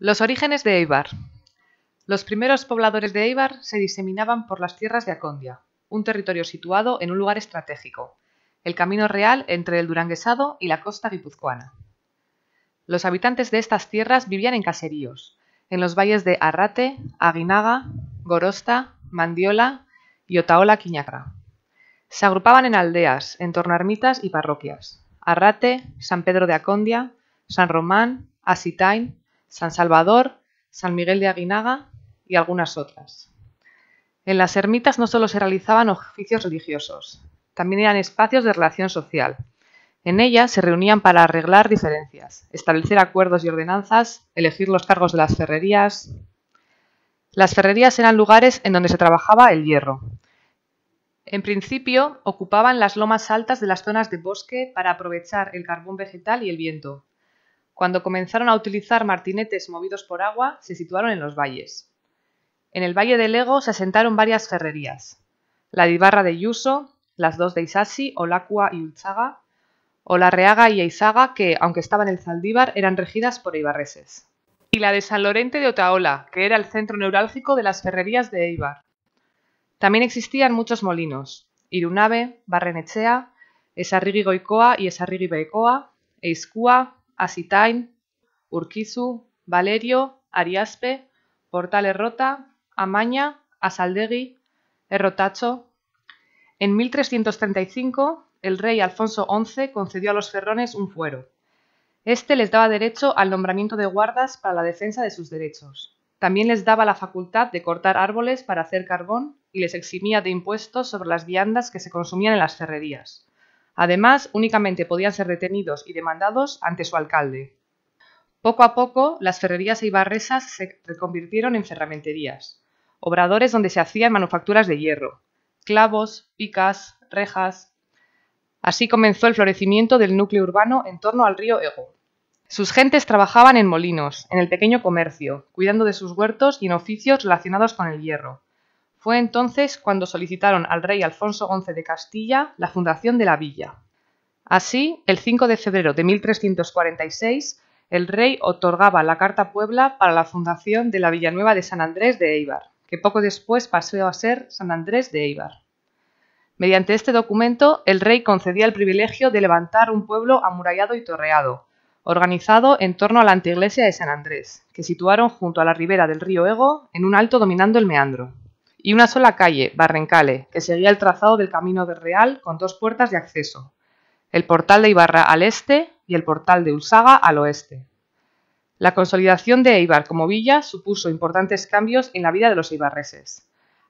Los orígenes de Eibar. Los primeros pobladores de Eibar se diseminaban por las tierras de Acondia, un territorio situado en un lugar estratégico, el camino real entre el Duranguesado y la costa guipuzcoana. Los habitantes de estas tierras vivían en caseríos, en los valles de Arrate, Aguinaga, Gorosta, Mandiola y Otaola Quiñacra. Se agrupaban en aldeas, en torno a ermitas y parroquias. Arrate, San Pedro de Acondia, San Román, Asitain, San Salvador, San Miguel de Aguinaga y algunas otras. En las ermitas no solo se realizaban oficios religiosos, también eran espacios de relación social. En ellas se reunían para arreglar diferencias, establecer acuerdos y ordenanzas, elegir los cargos de las ferrerías. Las ferrerías eran lugares en donde se trabajaba el hierro. En principio ocupaban las lomas altas de las zonas de bosque para aprovechar el carbón vegetal y el viento, cuando comenzaron a utilizar martinetes movidos por agua, se situaron en los valles. En el valle del Ego se asentaron varias ferrerías: la de Ibarra de Yuso, las dos de Isasi, Olacua y Ulzaga, Reaga y Eizaga, que, aunque estaban en el Zaldívar, eran regidas por eibarreses. Y la de San Lorente de Otaola, que era el centro neurálgico de las ferrerías de Eibar. También existían muchos molinos: Irunabe, Barrenechea, esarribi Goicoa y Esarrigi Eiscua... Eiskua, Asitain, Urquizu, Valerio, Ariaspe, Portalerrota, Amaña, Asaldegui, Errotacho. En 1335, el rey Alfonso XI concedió a los ferrones un fuero. Este les daba derecho al nombramiento de guardas para la defensa de sus derechos. También les daba la facultad de cortar árboles para hacer carbón y les eximía de impuestos sobre las viandas que se consumían en las ferrerías. Además, únicamente podían ser detenidos y demandados ante su alcalde. Poco a poco, las ferrerías y ibarresas se convirtieron en ferramenterías, obradores donde se hacían manufacturas de hierro, clavos, picas, rejas. Así comenzó el florecimiento del núcleo urbano en torno al río Ego. Sus gentes trabajaban en molinos, en el pequeño comercio, cuidando de sus huertos y en oficios relacionados con el hierro, fue entonces cuando solicitaron al rey Alfonso XI de Castilla la fundación de la villa. Así, el 5 de febrero de 1346, el rey otorgaba la Carta Puebla para la fundación de la Villanueva de San Andrés de Eibar, que poco después pasó a ser San Andrés de Eibar. Mediante este documento, el rey concedía el privilegio de levantar un pueblo amurallado y torreado, organizado en torno a la antiglesia de San Andrés, que situaron junto a la ribera del río Ego, en un alto dominando el meandro y una sola calle, Barrencale, que seguía el trazado del Camino de Real con dos puertas de acceso, el portal de Ibarra al este y el portal de Ulsaga al oeste. La consolidación de Eibar como villa supuso importantes cambios en la vida de los Ibarreses.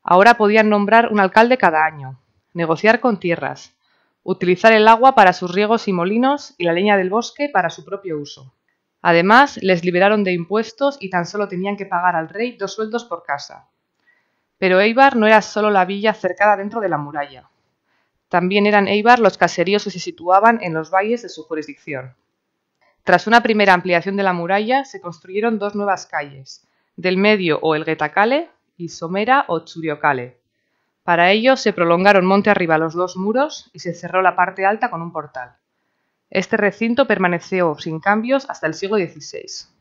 Ahora podían nombrar un alcalde cada año, negociar con tierras, utilizar el agua para sus riegos y molinos y la leña del bosque para su propio uso. Además, les liberaron de impuestos y tan solo tenían que pagar al rey dos sueldos por casa. Pero Eibar no era solo la villa cercada dentro de la muralla. También eran Eibar los caseríos que se situaban en los valles de su jurisdicción. Tras una primera ampliación de la muralla, se construyeron dos nuevas calles, del medio o el Getacale y Somera o Churiocale. Para ello se prolongaron monte arriba los dos muros y se cerró la parte alta con un portal. Este recinto permaneció sin cambios hasta el siglo XVI.